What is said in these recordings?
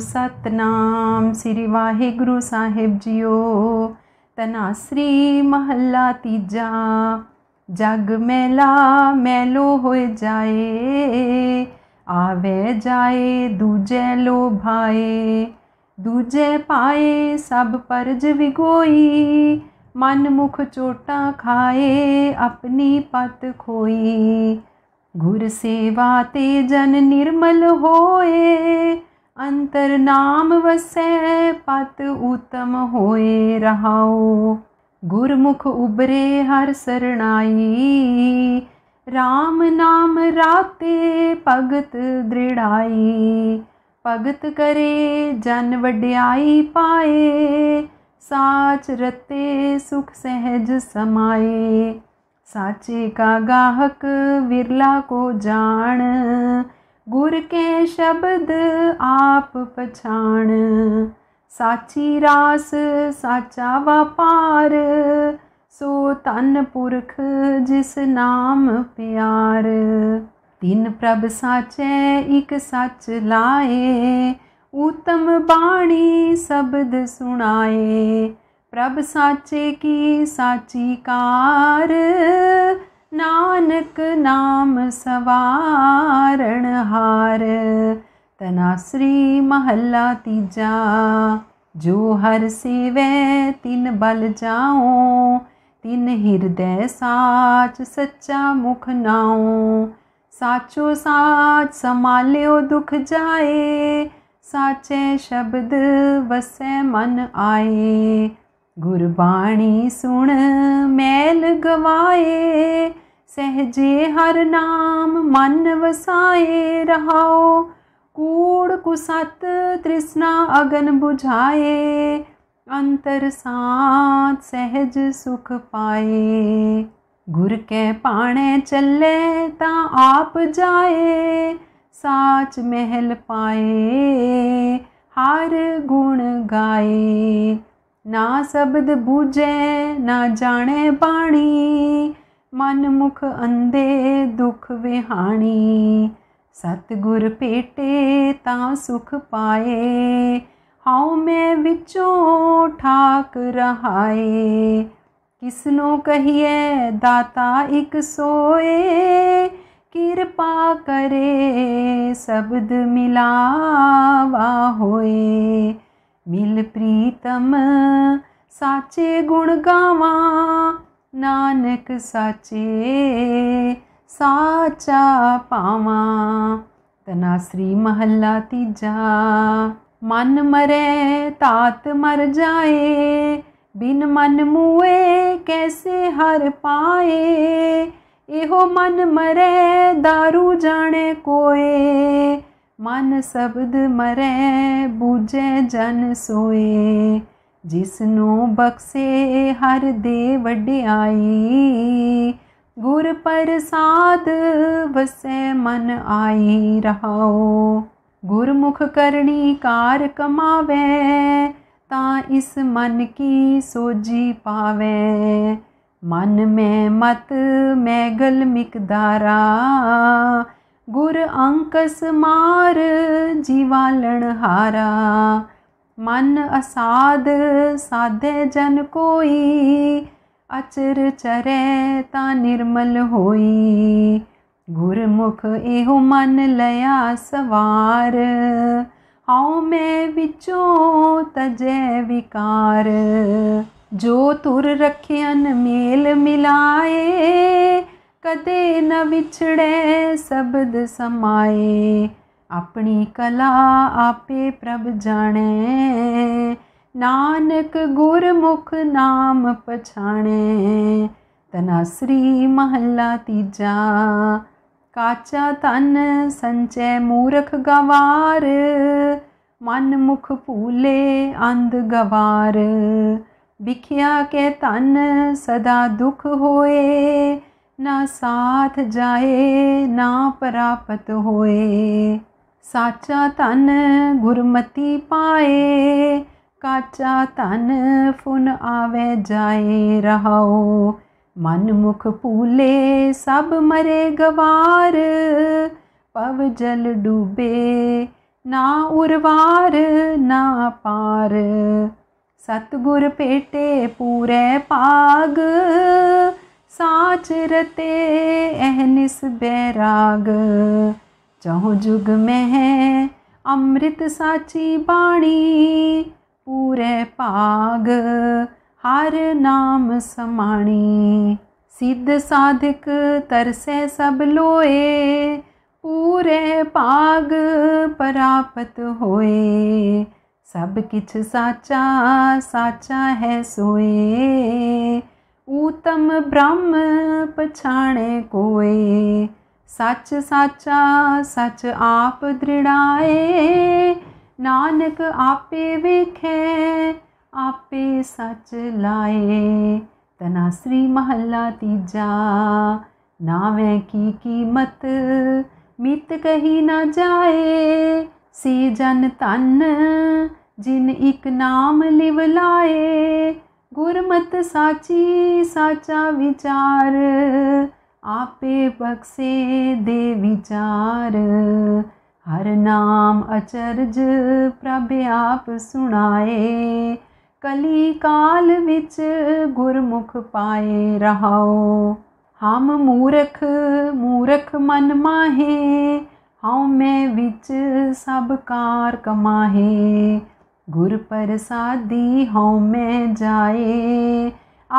ਸਤਨਾਮ ਸ੍ਰੀ ਵਾਹਿਗੁਰੂ ਸਾਹਿਬ ਜੀਓ ਤਨਾ ਸ੍ਰੀ ਮਹੱਲਾ ਤੀਜਾ ਜਗ ਮੈਲਾ ਮੈਲੋ ਹੋਏ ਜਾਏ ਆਵੇ ਜਾਏ ਦੂਜੇ ਲੋਭਾਏ ਦੂਜੇ ਪਾਏ ਸਭ ਪਰਜ ਵਿਗੋਈ ਮਨ ਮੁਖ ਚੋਟਾਂ ਖਾਏ ਆਪਣੀ ਪਤ ਖੋਈ ਗੁਰ ਸੇਵਾ ਤੇ ਜਨ ਨਿਰਮਲ ਹੋਏ अंतर नाम वसै पत उत्तम होए रहाओ गुरमुख उबरे हर सरणाई राम नाम राते भगत दृढ़ाई भगत करे जन वड्याई पाए साच रते सुख सहज समाए ਸਾਚੇ का गाहक विरला को जान ਗੁਰ ਕੇ ਸ਼ਬਦ ਆਪ ਪਛਾਣ ਸਾਚੀ ਰਾਸ ਸਾਚਾ ਵਪਾਰ ਸੋ ਤਨ ਪੁਰਖ ਜਿਸ ਨਾਮ ਪਿਆਰ ਤਿੰਨ ਪ੍ਰਭ ਸਾਚੈ ਇਕ ਸੱਚ ਲਾਏ ਉਤਮ ਬਾਣੀ ਸ਼ਬਦ ਸੁਣਾਏ ਪ੍ਰਭ ਸਾਚੇ ਕੀ ਸਾਚੀ ਕਾਰ नानक नाम सवारण हार तना श्री महला तीजा जो हर सेवै तिन बल जाओ तिन हृदय साच सच्चा मुख नाओ साचो साच समाल्यो दुख जाए साचे शब्द वसै मन आए ਗੁਰਬਾਣੀ ਸੁਣ ਮੈਲ ਗਵਾਏ ਸਹਜੇ ਹਰ ਨਾਮ ਮਨ ਵਸਾਏ ਰਹਾਓ ਕੂੜ ਕੁਸਤ ਤ੍ਰਿਸ਼ਨਾ ਅਗਨ 부ਝਾਏ ਅੰਤਰ ਸਾਤ ਸਹਿਜ ਸੁਖ ਪਾਏ ਗੁਰ ਕੈ ਪਾਣੇ ਚੱਲੇ ਤਾਂ ਆਪ ਜਾਏ ਸਾਚ ਮਹਿਲ ਪਾਏ ਹਰ ਗੁਣ ਗਾਏ ਨਾ ਸ਼ਬਦ 부ਜੇ ਨਾ ਜਾਣੇ ਪਾਣੀ ਮਨ ਮੁਖ ਅੰਦੇ ਦੁਖ ਵਿਹਾਣੀ ਸਤ ਗੁਰ ਪੇਟੇ ਤਾਂ ਸੁਖ ਪਾਏ ਹਉ ਮੈਂ ਵਿੱਚੋਂ ਠਾਕ ਰਹਾਏ ਕਿਸ ਨੂੰ ਕਹੀਏ ਦਾਤਾ ਇਕ ਸੋਏ ਕਿਰਪਾ ਕਰੇ ਸ਼ਬਦ ਮਿਲਾਵਾ ਹੋਏ मिल प्रीतम साचे गुण गावा नानक साचे साचा पावा तना श्री महला तीजा मन मरे तात मर जाए बिन मन मुए कैसे हर पाए एहो मन मरे दारू जाने कोए ਮਨ ਸਬਦ ਮਰੈ ਬੂਝੈ ਜਨ ਸੋਏ ਜਿਸ ਨੂੰ ਬਖਸ਼ੇ ਹਰ ਦੇ ਵਡਿਆਈ ਗੁਰ ਪ੍ਰਸਾਦ ਵਸੈ ਮਨ ਆਈ ਰਹਾਓ ਗੁਰਮੁਖ ਕਰਨੀ ਕਾਰ ਕਮਾਵੇ ਤਾਂ ਇਸ ਮਨ ਕੀ ਸੋਜੀ ਪਾਵੇ ਮਨ ਮੈਂ ਮਤ ਮੈਗਲ ਮਿਕਦਾਰਾ ਗੁਰ ਅੰਕਸ ਮਾਰ ਜੀਵਾਲਣ ਹਾਰਾ ਮਨ ਅਸਾਦ ਸਾਧੇ ਜਨ ਕੋਈ ਅਚਰ ਚਰੇ ਤਾਂ ਨਿਰਮਲ ਹੋਈ ਗੁਰਮੁਖ ਇਹੋ ਮਨ ਲਿਆ ਸਵਾਰ ਆਉ ਮੈਂ ਵਿੱਚੋਂ ਤਜੈ ਵਿਕਾਰ ਜੋ ਤੁਰ ਰਖਿਆਨ ਮੇਲ ਮਿਲਾਏ ਕਦੇ ਨ ਵਿਛੜੇ ਸਬਦ ਸਮਾਏ ਆਪਣੀ ਕਲਾ ਆਪੇ ਪ੍ਰਭ ਜਾਣੇ ਨਾਨਕ ਗੁਰਮੁਖ ਨਾਮ ਪਛਾਣੇ ਤਨਾ ਸ੍ਰੀ ਮਹੱਲਾ ਤੀਜਾ ਕਾਚਾ ਤਨ ਸੰਚੈ ਮੂਰਖ ਗਵਾਰ ਮਨ ਮੁਖ ਭੂਲੇ ਅੰਧ ਗਵਾਰ ਵਿਖਿਆ ਕੇ ਤਨ ਸਦਾ ਦੁਖ ਹੋਏ ਨਾ ਸਾਥ ਜਾਏ ਨਾ ਪ੍ਰਾਪਤ ਹੋਏ ਸਾਚਾ ਤਨ ਗੁਰਮਤੀ ਪਾਏ ਕਾਚਾ ਤਨ ਫੁਨ ਆਵੇ ਜਾਏ ਰਹਾਉ ਮਨ ਮੁਖ ਪੂਲੇ ਸਭ ਮਰੇ ਗਵਾਰ ਪਵ ਜਲ ਡੂਬੇ ਨਾ ਉਰਵਾਰ ਨਾ ਪਾਰ ਸਤਗੁਰ ਪੇਟੇ ਪੂਰੇ ਪਾਗ साच रते अहनिस बैराग चहु जुग में है अमृत साची बाणी पूरे पाग हर नाम समाणी सिद्ध साधक तरसे सब लोए पूरे पाग परापत होए सब किछ साचा साचा है सोए ਊਤਮ ਬ੍ਰਹਮ ਪਛਾਣੇ ਕੋਏ ਸੱਚ ਸਾਚਾ ਸੱਚ ਆਪ ਦ੍ਰਿੜਾਏ ਨਾਨਕ ਆਪੇ ਵੇਖੇ ਆਪੇ ਸੱਚ ਲਾਏ ਤਨਾਸਰੀ ਮਹੱਲਾ ਤੀਜਾ ਨਾਵੇਂ ਕੀ ਕੀਮਤ ਮਿਤ ਕਹੀ ਨਾ ਜਾਏ ਸੇ ਜਨ ਤਨ ਜਿਨ ਇੱਕ ਨਾਮ ਲਿਵ ਲਾਏ ਗੁਰਮਤ ਸਾਚੀ ਸਾਚਾ ਵਿਚਾਰ ਆਪੇ ਬਖਸ਼ੇ ਦੇ ਵਿਚਾਰ ਹਰ ਨਾਮ ਅਚਰਜ ਪ੍ਰਭ ਆਪ ਸੁਣਾਏ ਕਲੀ ਕਾਲ ਵਿੱਚ ਗੁਰਮੁਖ ਪਾਏ ਰਹਾਓ ਹਮ ਮੂਰਖ ਮੂਰਖ ਮਨ ਮਾਹੇ ਹਉ ਮੈਂ ਵਿੱਚ ਸਭ ਕਾਰ ਕਮਾਹੇ गुर प्रसादी हों में जाए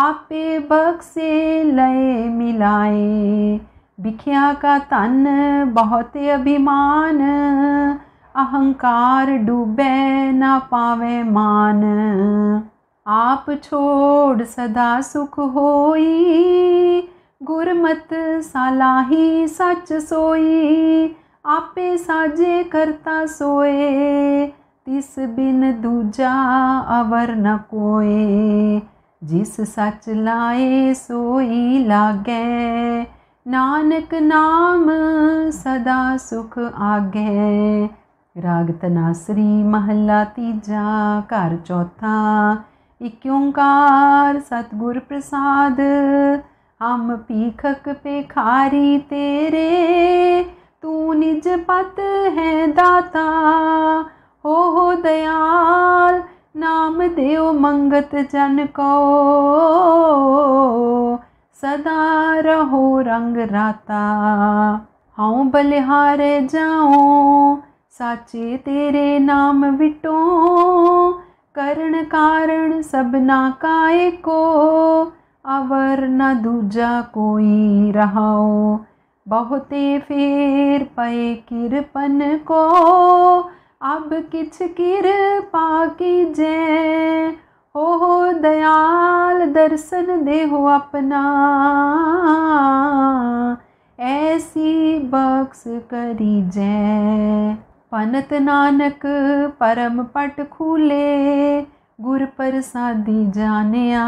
आपे बक्से लय मिलाए बिखिया का तन बहुत अभिमान अहंकार डूबे ना पावे मान आप छोड़ सदा सुख होई गुरमत सालाही सच सोई आपे साजे करता सोए इस बिन दूजा अवर न कोए जिस सच लाए सोई लागै नानक नाम सदा सुख आगे राग तनासरी महला तीजा घर चौथा इक सतगुर प्रसाद हम पीखक पेखारी तेरे तू निज पत है दाता हो हो दयाल नाम देव मंगत जन को सदा रहो रंग राता हाँ बलिहार जाओ साचे तेरे नाम विटो करण कारण सबना काय को अवर न दूजा कोई रहाओ बहुते फेर पए किरपन को अब किछ कृपा की जय हो हो दयाल दर्शन दे हो अपना ऐसी बक्स करी जय पनत नानक परम पट खूले गुर प्रसादी जानिया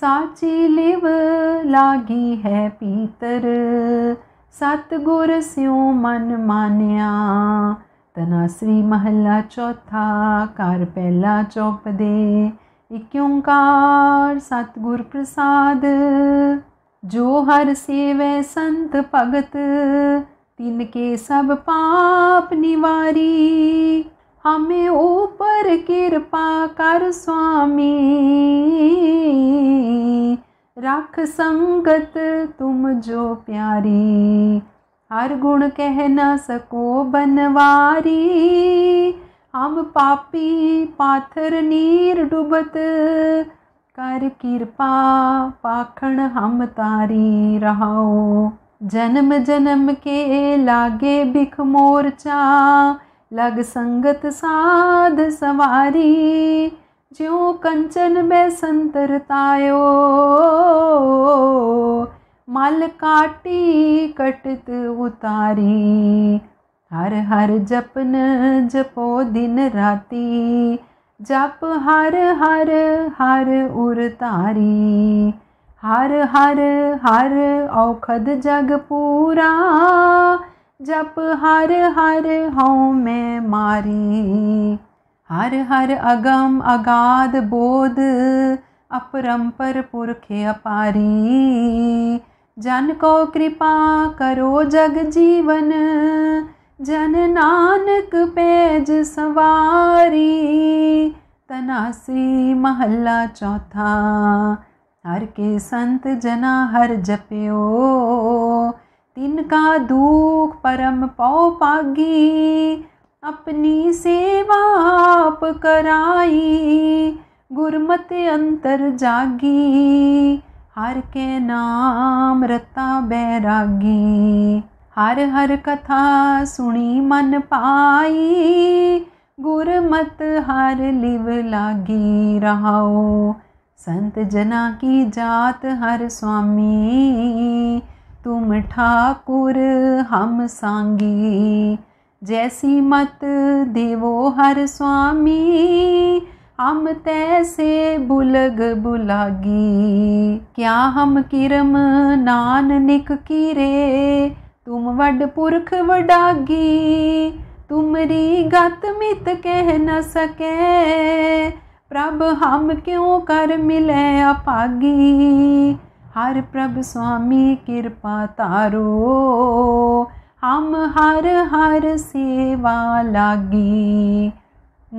साची लिव लागी है पीतर सतगुर गुर स्यों मन मानिया ਤਨਾਸਰੀ ਮਹੱਲਾ ਚੌਥਾ ਘਰ ਪਹਿਲਾ ਚੌਪਦੇ ਇਕ ਓੰਕਾਰ ਸਤਗੁਰ ਪ੍ਰਸਾਦ ਜੋ ਹਰ ਸੇਵੈ ਸੰਤ ਭਗਤ ਤਿਨ ਕੇ ਸਭ ਪਾਪ ਨਿਵਾਰੀ ਹਮੇ ऊपर ਕਿਰਪਾ ਕਰ ਸੁਆਮੀ रख संगत तुम जो प्यारी हर गुण कह न सको बनवारी हम पापी पाथर नीर डुबत कर कृपा पाखण हम तारी रहाओ जन्म जन्म के लागे बिख मोरचा लग संगत साध सवारी ज्यों कंचन में संतर संतरतायो माल काटी कटत उतारी हर हर जपन जपो दिन राती जप हर हर हर उर तारी हर हर हर औखद जग पूरा जप हर हर हूँ मैं मारी हर हर अगम अगाध बोध पर पुरखे अपारी जन को कृपा करो जग जीवन जन नानक पेज सवारी तनासी महला चौथा हर के संत जना हर जप्यो तिनका दुख परम पौ पागी अपनी सेवा आप कराई गुरमत अंतर जागी ਹਰ ਕੇ ਨਾਮ ਰਤਾ ਬੈਰਾਗੀ ਹਰ ਹਰ ਕਥਾ ਸੁਣੀ ਮਨ ਪਾਈ ਗੁਰਮਤ ਹਰ ਲਿਵ ਲਾਗੀ ਰਹਾਉ ਸੰਤ ਜਨਾ ਕੀ ਜਾਤ ਹਰ ਸੁਆਮੀ ਤੁਮ ਠਾਕੁਰ ਹਮ ਸਾਂਗੀ ਜੈਸੀ ਮਤ ਦੇਵੋ ਹਰ ਸੁਆਮੀ हम तैसे बुलग बुलागी क्या हम किरम नान निक कीरे तुम वड पुरख वडागी तुमरी गत मित कह न सके प्रभ हम क्यों कर मिले अपागी हर प्रभ स्वामी कृपा तारो हम हर हर सेवा लागी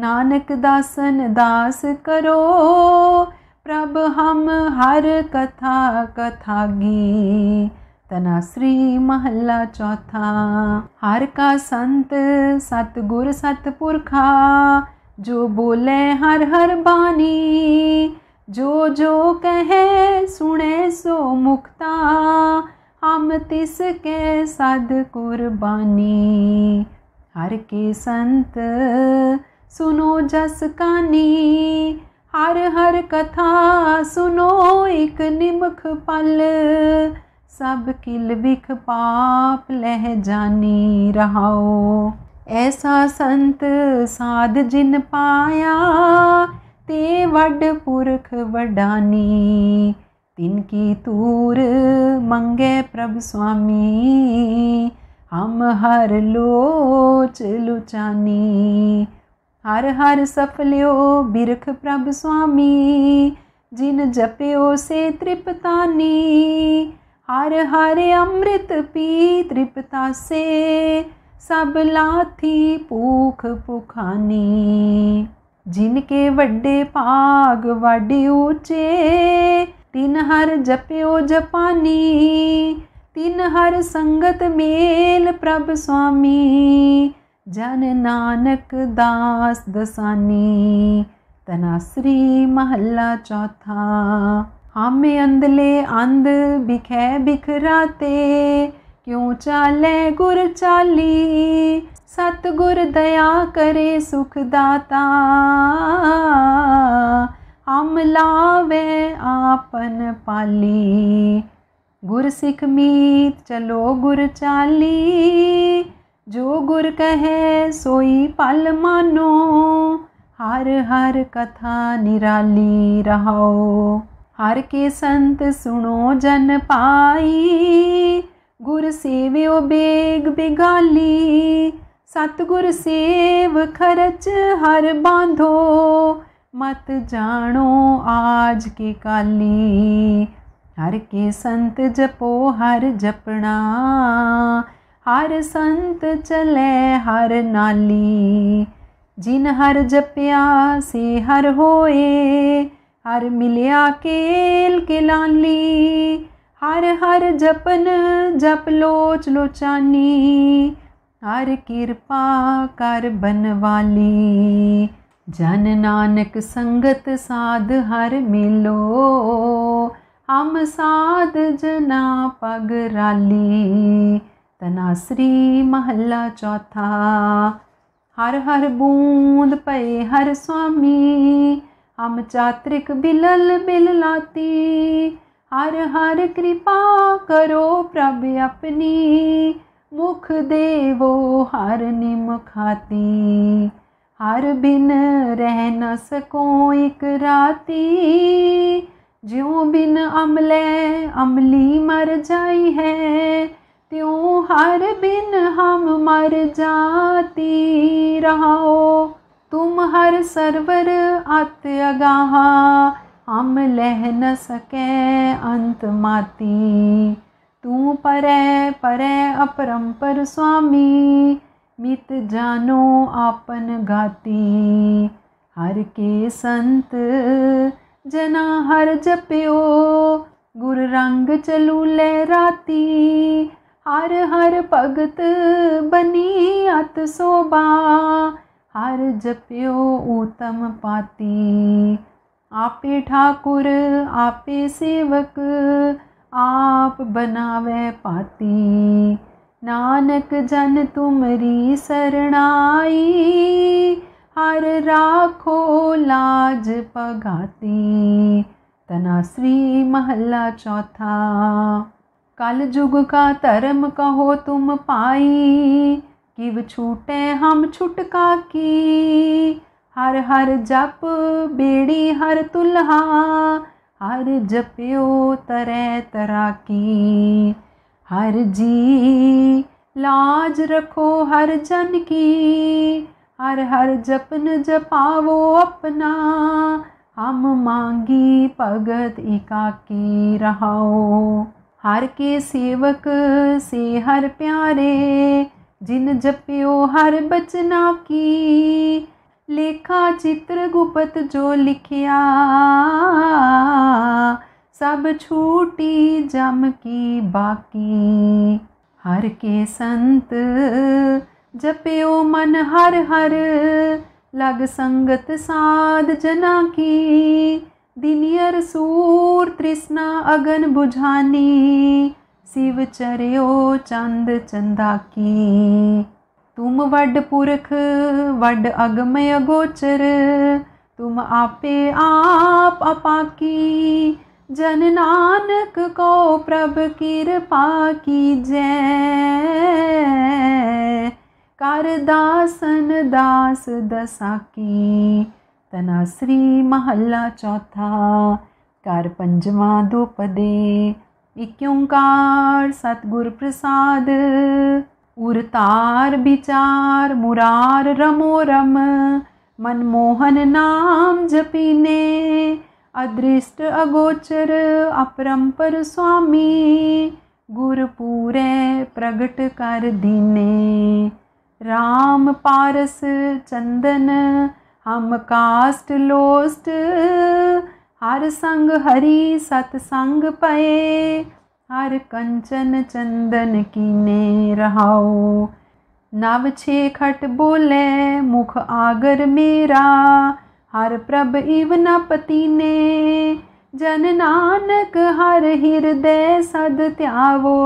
नानक दासन दास करो प्रभ हम हर कथा कथा गी तना श्री महला चौथा हर का संत सतगुर सतपुरखा जो बोले हर हर बानी जो जो कहे सुने सो मुक्ता हम तिसके सद कुर्बानी हर के संत सुनो जस कानी हर हर कथा सुनो एक निमख पल सब किल बिख पाप लह जानी रहाओ ऐसा संत साध जिन पाया ते वड पुरख वडानी तिनकी तूर मंगे प्रभु स्वामी हम हर लोच लुचानी ਹਰ ਹਰ ਸਫਲਿਓ ਬਿਰਖ ਪ੍ਰਭ ਸੁਆਮੀ ਜਿਨ ਜਪਿਓ ਸੇ ਤ੍ਰਿਪਤਾਨੀ ਹਰ ਹਰ ਅੰਮ੍ਰਿਤ ਪੀ ਤ੍ਰਿਪਤਾ ਸੇ ਸਭ ਲਾਥੀ ਭੂਖ ਪੁਖਾਨੀ ਜਿਨ ਕੇ ਵੱਡੇ ਭਾਗ ਵਾਡੇ ਉਚੇ ਤਿਨ ਹਰ ਜਪਿਓ ਜਪਾਨੀ ਤਿਨ ਹਰ ਸੰਗਤ ਮੇਲ ਪ੍ਰਭ ਸੁਆਮੀ ਜਨ ਨਾਨਕ ਦਾਸ ਦਸਾਨੀ ਤਨਾਸਰੀ ਮਹੱਲਾ ਚੌਥਾ ਹਮੇ ਅੰਦਲੇ ਅੰਦ ਬਿਖੇ ਬਿਖਰਾਤੇ ਕਿਉ ਚਾਲੇ ਗੁਰ ਚਾਲੀ ਸਤ ਗੁਰ ਦਇਆ ਕਰੇ ਸੁਖ ਦਾਤਾ ਹਮ ਲਾਵੇ ਆਪਨ ਪਾਲੀ ਗੁਰ ਸਿੱਖ ਮੀਤ ਚਲੋ ਗੁਰ ਚਾਲੀ जो गुर कहे सोई पल मानो हर हर कथा निराली रहो हर के संत सुनो जन पाई गुर सेव्यो बेग बिगाली सतगुर सेव खरच हर बांधो मत जानो आज के काली हर के संत जपो हर जपना हर संत चले हर नाली जिन हर जपया से हर होए हर मिलया केल के लाली हर हर जपन जप लोच लोचानी हर कृपा कर बनवाली जन नानक संगत साध हर मिलो हम साध जना पग राली ਤਨਾਸਰੀ ਮਹੱਲਾ ਚੌਥਾ ਹਰ ਹਰ ਬੂੰਦ ਪਏ ਹਰ ਸੁਆਮੀ ਹਮ ਚਾਤ੍ਰਿਕ ਬਿਲਲ ਬਿਲ ਲਾਤੀ ਹਰ ਹਰ ਕਿਰਪਾ ਕਰੋ ਪ੍ਰਭ ਆਪਣੀ ਮੁਖ ਦੇਵੋ ਹਰ ਨਿਮ ਖਾਤੀ ਹਰ ਬਿਨ ਰਹਿ ਨ ਸਕੋ ਇਕ ਰਾਤੀ ਜਿਉ ਬਿਨ ਅਮਲੇ ਅਮਲੀ ਮਰ ਜਾਈ ਹੈ त्यों हर बिन हम मर जाती रहो तुम हर सर्वर अत अगाहा हम लह न सके अंत माती तू परे परे अपरंपर स्वामी मित जानो आपन गाती हर के संत जना हर जप्यो गुर रंग चलू लहराती हर हर भगत बनी अत शोभा हर जप्यो उत्तम पाती आपे ठाकुर आपे सेवक आप बनावे पाती नानक जन तुमरी शरणाई हर राखो लाज पगाती तना श्री महला चौथा कालजुग का धर्म कहो तुम पाई किव छूटे हम छुटका की हर हर जप बेड़ी हर तुल्हा हर जप्यो तरह तरह की हर जी लाज रखो हर जन की हर हर जपन जपावो अपना हम मांगी भगत एकाकी रहाओ हर के सेवक से हर प्यारे जिन जप्यो हर बचना की लेखा चित्र गुपत जो लिखिया सब छूटी जम की बाकी हर के संत जप्यो मन हर हर लग संगत साध जना की दिनियर सूर तृष्णा अगन बुझानी शिव चरयो चंद चंदा की तुम वड पुरख वड अगमय अगोचर तुम आपे आप अपाकी जन नानक को प्रभ कृपा की जय कर दासन दास दसा की तना श्री महला चौथा कर पंजवा दुपदे इक्योंकार सतगुर प्रसाद उरतार विचार मुरार रमो रम मनमोहन नाम जपीने अदृष्ट अगोचर अपरंपर स्वामी गुर प्रगट कर दीने राम पारस चंदन हम कास्ट लोस्ट हर संग हरि सत्संग पए हर कंचन चंदन कीने रहाओ नव खट बोले मुख आगर मेरा हर प्रभ इव न पति ने जन नानक हर हृदय सद त्यावो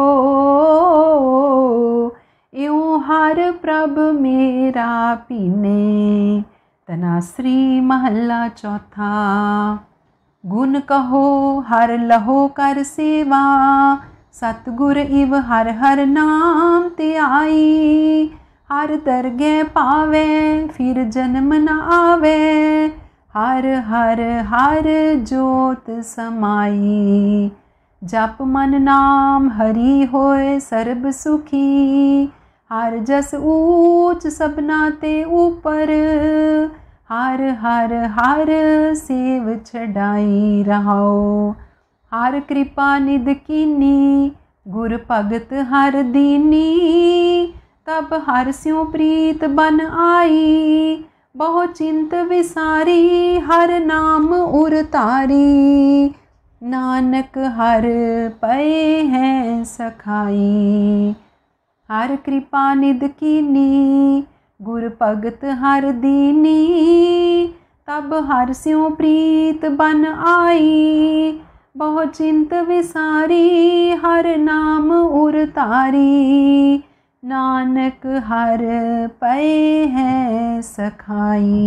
इऊ हर प्रभ मेरा पीने तनाश्री श्री महल्ला चौथा गुण कहो हर लहो कर सेवा सतगुर इव हर हर नाम ते आई हर दरगह पावे फिर जन्म न आवे हर हर हर जोत समाई जप मन नाम हरि होए सर्ब सुखी हर जस ऊच सपना ते ऊपर ਹਰ ਹਰ ਹਰ ਸੇਵ ਛਡਾਈ ਰਹਾਓ ਹਰ ਕਿਰਪਾ ਨਿਦ ਕੀਨੀ ਗੁਰ ਭਗਤ ਹਰ ਦੀਨੀ ਤਬ ਹਰ ਸਿਉ ਪ੍ਰੀਤ ਬਨ ਆਈ ਬਹੁ ਚਿੰਤ ਵਿਸਾਰੀ ਹਰ ਨਾਮ ਉਰ ਤਾਰੀ ਨਾਨਕ ਹਰ ਪਏ ਹੈ ਸਖਾਈ ਹਰ ਕਿਰਪਾ ਨਿਦ ਕੀਨੀ ਗੁਰ ਭਗਤ ਹਰ ਦੀਨੀ ਤਬ ਹਰ ਸਿਉ ਪ੍ਰੀਤ ਬਨ ਆਈ ਬਹੁ ਚਿੰਤ ਵਿਸਾਰੀ ਹਰ ਨਾਮ ਉਰ ਤਾਰੀ ਨਾਨਕ ਹਰ ਪਏ ਹੈ ਸਖਾਈ